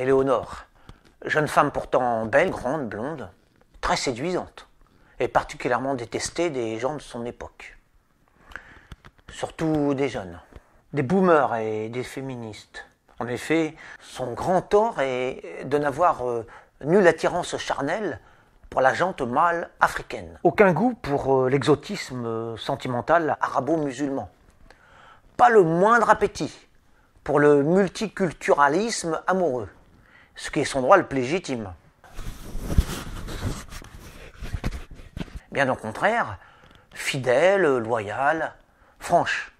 Éléonore, jeune femme pourtant belle, grande, blonde, très séduisante, et particulièrement détestée des gens de son époque. Surtout des jeunes, des boomers et des féministes. En effet, son grand tort est de n'avoir euh, nulle attirance charnelle pour la jante mâle africaine. Aucun goût pour euh, l'exotisme euh, sentimental arabo-musulman. Pas le moindre appétit pour le multiculturalisme amoureux ce qui est son droit le plus légitime. Bien au contraire, fidèle, loyale, franche.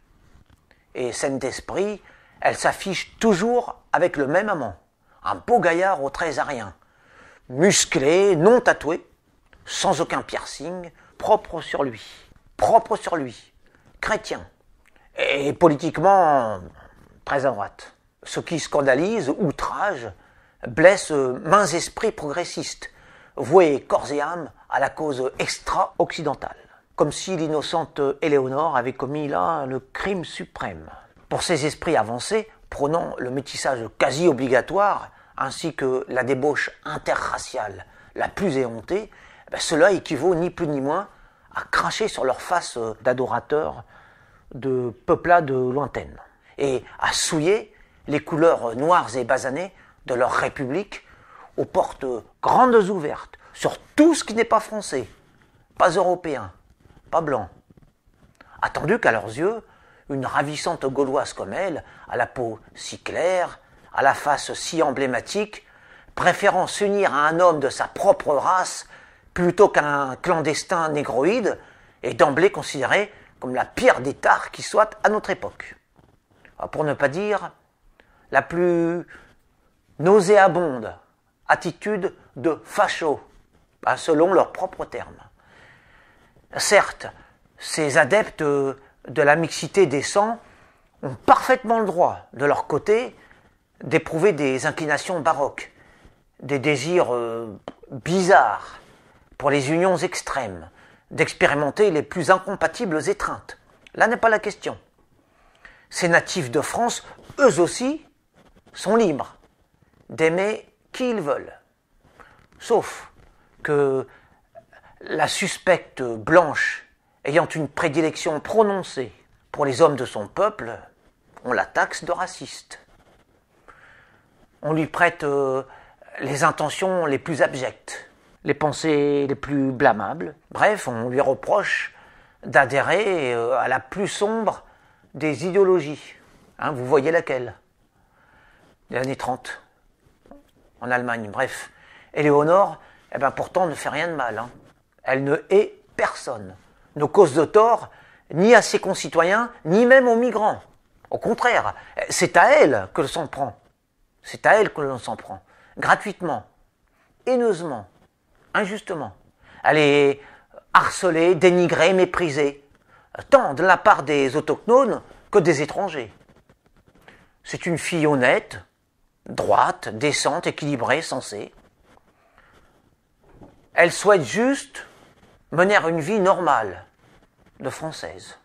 Et saine d'esprit, elle s'affiche toujours avec le même amant, un beau gaillard au trésorien, musclé, non tatoué, sans aucun piercing, propre sur lui, propre sur lui, chrétien, et politiquement très à droite. Ce qui scandalise, outrage, blesse euh, mains esprits progressistes, voués corps et âme à la cause extra-occidentale, comme si l'innocente Éléonore avait commis là le crime suprême. Pour ces esprits avancés, prônant le métissage quasi obligatoire, ainsi que la débauche interraciale la plus éhontée, ben, cela équivaut ni plus ni moins à cracher sur leur face euh, d'adorateurs de peuplades lointaines, et à souiller les couleurs noires et basanées de leur République aux portes grandes ouvertes sur tout ce qui n'est pas français, pas européen, pas blanc. Attendu qu'à leurs yeux, une ravissante gauloise comme elle, à la peau si claire, à la face si emblématique, préférant s'unir à un homme de sa propre race plutôt qu'à un clandestin négroïde, est d'emblée considérée comme la pire des tares qui soit à notre époque. Ah, pour ne pas dire la plus nauséabonde, attitude de facho, hein, selon leurs propres termes. Certes, ces adeptes euh, de la mixité des sangs ont parfaitement le droit, de leur côté, d'éprouver des inclinations baroques, des désirs euh, bizarres pour les unions extrêmes, d'expérimenter les plus incompatibles étreintes. Là n'est pas la question. Ces natifs de France, eux aussi, sont libres d'aimer qui ils veulent. Sauf que la suspecte blanche ayant une prédilection prononcée pour les hommes de son peuple, on la taxe de raciste. On lui prête euh, les intentions les plus abjectes, les pensées les plus blâmables. Bref, on lui reproche d'adhérer euh, à la plus sombre des idéologies. Hein, vous voyez laquelle Des années 30 en Allemagne. Bref, Éléonore, eh ben pourtant, ne fait rien de mal. Hein. Elle ne hait personne, ne cause de tort ni à ses concitoyens, ni même aux migrants. Au contraire, c'est à elle que l'on s'en prend. C'est à elle que l'on s'en prend. Gratuitement, haineusement, injustement. Elle est harcelée, dénigrée, méprisée, tant de la part des autochtones que des étrangers. C'est une fille honnête, droite, décente, équilibrée, sensée. Elle souhaite juste mener une vie normale de Française.